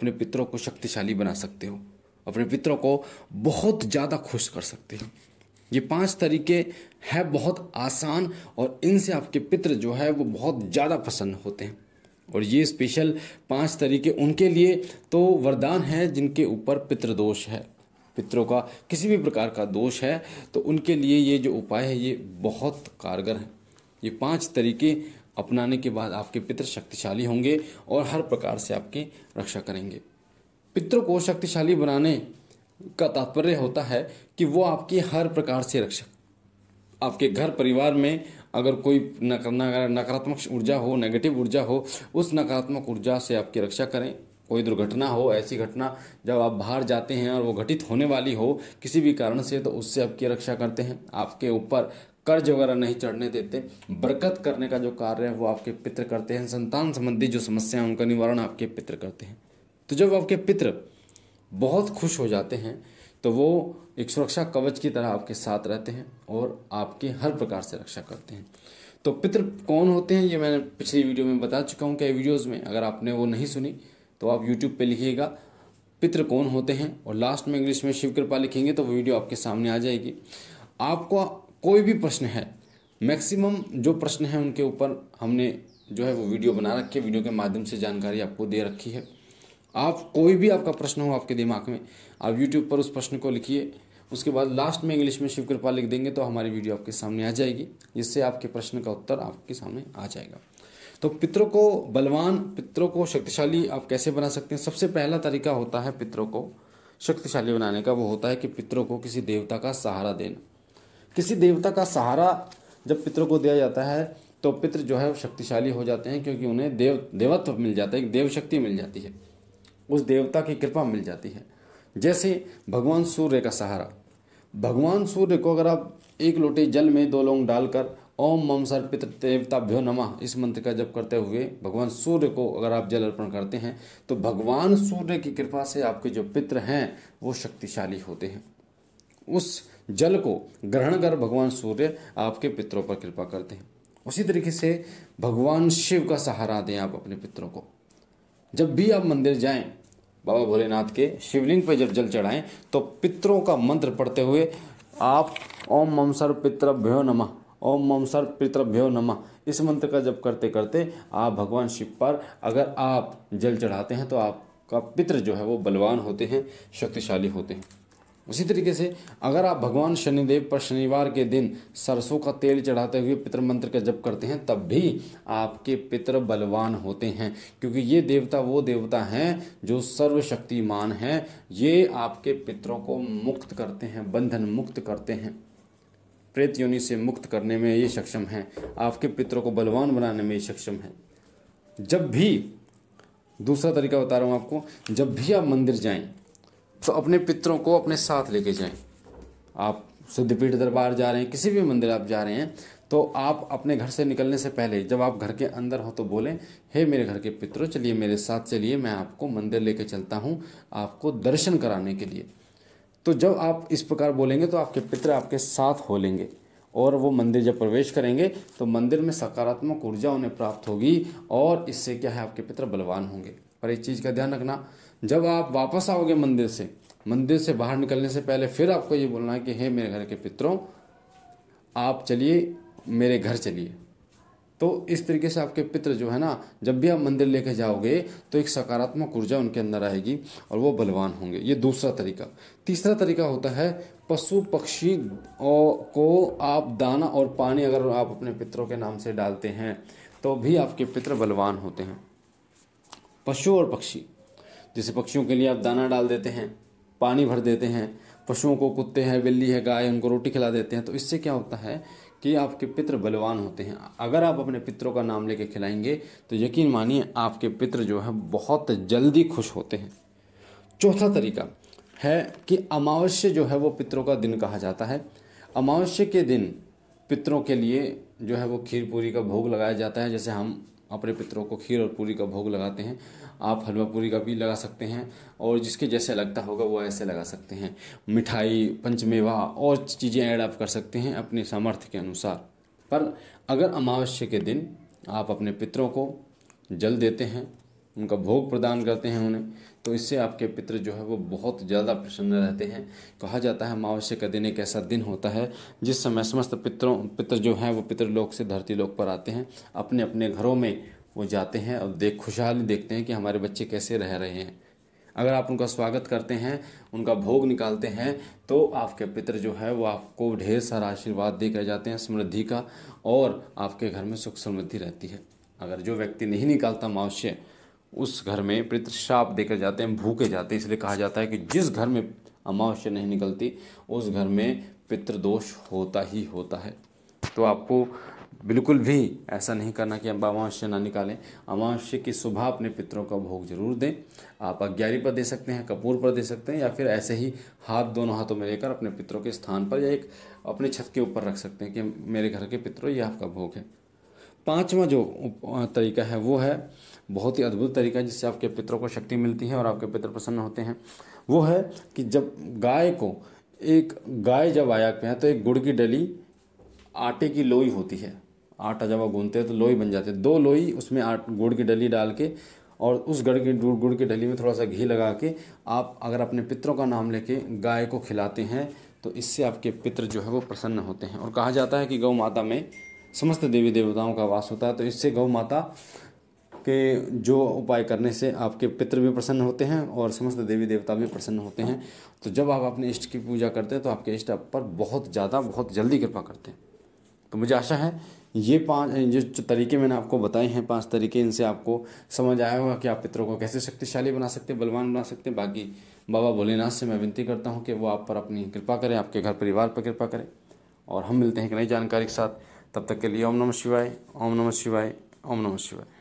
अपने पितरों को शक्तिशाली बना सकते हो अपने पितरों को बहुत ज़्यादा खुश कर सकते हो ये पांच तरीके हैं बहुत आसान और इनसे आपके पितर जो है वो बहुत ज़्यादा पसंद होते हैं और ये स्पेशल पांच तरीके उनके लिए तो वरदान है जिनके ऊपर पितृदोष है पितरों का किसी भी प्रकार का दोष है तो उनके लिए ये जो उपाय है ये बहुत कारगर है ये पांच तरीके अपनाने के बाद आपके पितर शक्तिशाली होंगे और हर प्रकार से आपकी रक्षा करेंगे पितरों को शक्तिशाली बनाने का तात्पर्य होता है कि वो आपकी हर प्रकार से रक्षा आपके घर परिवार में अगर कोई नकारात्मक ऊर्जा हो नेगेटिव ऊर्जा हो उस नकारात्मक ऊर्जा से आपकी रक्षा करें कोई दुर्घटना हो ऐसी घटना जब आप बाहर जाते हैं और वो घटित होने वाली हो किसी भी कारण से तो उससे आपकी रक्षा करते हैं आपके ऊपर कर्ज वगैरह नहीं चढ़ने देते बरकत करने का जो कार्य है वो आपके पित्र करते हैं संतान संबंधी जो समस्या है उनका निवारण आपके पित्र करते हैं तो जब आपके पित्र बहुत खुश हो जाते हैं तो वो एक सुरक्षा कवच की तरह आपके साथ रहते हैं और आपके हर प्रकार से रक्षा करते हैं तो पितृ कौन होते हैं ये मैंने पिछली वीडियो में बता चुका हूँ कई वीडियोज़ में अगर आपने वो नहीं सुनी तो आप यूट्यूब पर लिखिएगा पितृ कौन होते हैं और लास्ट में इंग्लिश में शिव कृपा लिखेंगे तो वो वीडियो आपके सामने आ जाएगी आपको कोई भी प्रश्न है मैक्सिमम जो प्रश्न है उनके ऊपर हमने जो है वो वीडियो बना रखी है वीडियो के माध्यम से जानकारी आपको दे रखी है आप कोई भी आपका प्रश्न हो आपके दिमाग में आप यूट्यूब पर उस प्रश्न को लिखिए उसके बाद लास्ट में इंग्लिश में शिव कृपा लिख देंगे तो हमारी वीडियो आपके सामने आ जाएगी जिससे आपके प्रश्न का उत्तर आपके सामने आ जाएगा तो पितरों को बलवान पितरों को शक्तिशाली आप कैसे बना सकते हैं सबसे पहला तरीका होता है पितरों को शक्तिशाली बनाने का वो होता है कि पितरों को किसी देवता का सहारा देना किसी देवता का सहारा जब पितरों को दिया जाता है तो पितृ जो है शक्तिशाली हो जाते हैं क्योंकि उन्हें देव देवत्व मिल जाता है देव शक्ति मिल जाती है उस देवता की कृपा मिल जाती है जैसे भगवान सूर्य का सहारा भगवान सूर्य को अगर आप एक लोटे जल में दो लोंग डालकर ओम मम सर पितृ देवता भ्यो नमः इस मंत्र का जप करते हुए भगवान सूर्य को अगर आप जल अर्पण करते हैं तो भगवान सूर्य की कृपा से आपके जो पितृ हैं वो शक्तिशाली होते हैं उस जल को ग्रहण कर भगवान सूर्य आपके पितरों पर कृपा करते हैं उसी तरीके से भगवान शिव का सहारा दें आप अपने पितरों को जब भी आप मंदिर जाएं बाबा भोलेनाथ के शिवलिंग पर जब जल चढ़ाएं तो पितरों का मंत्र पढ़ते हुए आप ओम मम सर पितृभ्यो नमः ओम मम सर पितृभ्यो नमः इस मंत्र का जब करते करते आप भगवान शिव पर अगर आप जल चढ़ाते हैं तो आपका पितृ जो है वो बलवान होते हैं शक्तिशाली होते हैं उसी तरीके से अगर आप भगवान शनिदेव पर शनिवार के दिन सरसों का तेल चढ़ाते हुए पितृ मंत्र का जप करते हैं तब भी आपके पितर बलवान होते हैं क्योंकि ये देवता वो देवता हैं जो सर्वशक्तिमान हैं ये आपके पितरों को मुक्त करते हैं बंधन मुक्त करते हैं प्रेत योनि से मुक्त करने में ये सक्षम है आपके पितरों को बलवान बनाने में ये सक्षम है जब भी दूसरा तरीका बता रहा हूँ आपको जब भी आप मंदिर जाएं तो अपने पितरों को अपने साथ लेके जाएं आप सिद्धपीठ दरबार जा रहे हैं किसी भी मंदिर आप जा रहे हैं तो आप अपने घर से निकलने से पहले जब आप घर के अंदर हो तो बोलें हे मेरे घर के पितरों चलिए मेरे साथ चलिए मैं आपको मंदिर लेके चलता हूँ आपको दर्शन कराने के लिए तो जब आप इस प्रकार बोलेंगे तो आपके पितर आपके साथ हो लेंगे और वो मंदिर जब प्रवेश करेंगे तो मंदिर में सकारात्मक ऊर्जा उन्हें प्राप्त होगी और इससे क्या है आपके पितर बलवान होंगे पर इस चीज़ का ध्यान रखना जब आप वापस आओगे मंदिर से मंदिर से बाहर निकलने से पहले फिर आपको ये बोलना है कि हे मेरे घर के पितरों आप चलिए मेरे घर चलिए तो इस तरीके से आपके पित्र जो है ना जब भी आप मंदिर लेके जाओगे तो एक सकारात्मक ऊर्जा उनके अंदर आएगी और वो बलवान होंगे ये दूसरा तरीका तीसरा तरीका होता है पशु पक्षी को आप दाना और पानी अगर आप अपने पितरों के नाम से डालते हैं तो भी आपके पितर बलवान होते हैं पशु और पक्षी जैसे पक्षियों के लिए आप दाना डाल देते हैं पानी भर देते हैं पशुओं को कुत्ते हैं बिल्ली है गाय उनको रोटी खिला देते हैं तो इससे क्या होता है कि आपके पितृ बलवान होते हैं अगर आप अपने पितरों का नाम लेके खिलाएंगे तो यकीन मानिए आपके पित्र जो है बहुत जल्दी खुश होते हैं चौथा तरीका है कि अमावस्य जो है वो पितरों का दिन कहा जाता है अमावस्य के दिन पितरों के लिए जो है वो खीर पूरी का भोग लगाया जाता है जैसे हम अपने पितरों को खीर और पूरी का भोग लगाते हैं आप हलवा पूरी का भी लगा सकते हैं और जिसके जैसे लगता होगा वो ऐसे लगा सकते हैं मिठाई पंचमेवा और चीज़ें ऐड आप कर सकते हैं अपने सामर्थ्य के अनुसार पर अगर अमावस्या के दिन आप अपने पितरों को जल देते हैं उनका भोग प्रदान करते हैं उन्हें तो इससे आपके पितर जो है वो बहुत ज़्यादा प्रसन्न रहते हैं कहा जाता है अमावस्या का दिन एक ऐसा दिन होता है जिस समय समस्त पितरों पितर जो हैं वो पितृलोक से धरती लोक पर आते हैं अपने अपने घरों में वो जाते हैं और देख खुशहाली देखते हैं कि हमारे बच्चे कैसे रह रहे हैं अगर आप उनका स्वागत करते हैं उनका भोग निकालते हैं तो आपके पितर जो है वो आपको ढेर सारा आशीर्वाद देकर जाते हैं समृद्धि का और आपके घर में सुख समृद्धि रहती है अगर जो व्यक्ति नहीं निकालता मावश्य उस घर में पितृश्राप देकर जाते हैं भूखे जाते हैं इसलिए कहा जाता है कि जिस घर में अमावस्या नहीं निकलती उस घर में पितृदोष होता ही होता है तो आपको बिल्कुल भी ऐसा नहीं करना कि आप अमावस्या ना निकालें अमावस्या की सुबह अपने पितरों का भोग जरूर दें आप अज्ञारी पर दे सकते हैं कपूर पर दे सकते हैं या फिर ऐसे ही हाथ दोनों हाथों में लेकर अपने पितरों के स्थान पर या एक अपने छत के ऊपर रख सकते हैं कि मेरे घर के पितरों ये आपका भोग है पांचवा जो तरीका है वो है बहुत ही अद्भुत तरीका है जिससे आपके पितरों को शक्ति मिलती है और आपके पितर प्रसन्न होते हैं वो है कि जब गाय को एक गाय जब आया पे है तो एक गुड़ की डली आटे की लोई होती है आटा जब वो गूंधते हैं तो लोई बन जाती है दो लोई उसमें आट गुड़ की डली डाल के और उस गड़ की गुड़ गुड़ की डली में थोड़ा सा घी लगा के आप अगर अपने पितरों का नाम लेके गाय को खिलाते हैं तो इससे आपके पितर जो है वो प्रसन्न होते हैं और कहा जाता है कि गौ माता में समस्त देवी देवताओं का वास होता है तो इससे गौ माता के जो उपाय करने से आपके पितृ भी प्रसन्न होते हैं और समस्त देवी देवता भी प्रसन्न होते हैं तो जब आप अपने इष्ट की पूजा करते हैं तो आपके इष्ट आप पर बहुत ज़्यादा बहुत जल्दी कृपा करते हैं तो मुझे आशा है ये पांच जो तरीके मैंने आपको बताए हैं पांच तरीके इनसे आपको समझ आया होगा कि आप पितरों को कैसे शक्तिशाली बना सकते हैं बलवान बना सकते हैं बाकी बाबा भोलेनाथ से मैं विनती करता हूँ कि वो आप पर अपनी कृपा करें आपके घर परिवार पर कृपा करें और हम मिलते हैं एक नई जानकारी के साथ तब तक के लिए ओम नमः शिवाय ओम नमः शिवाय ओम नमः शिवाय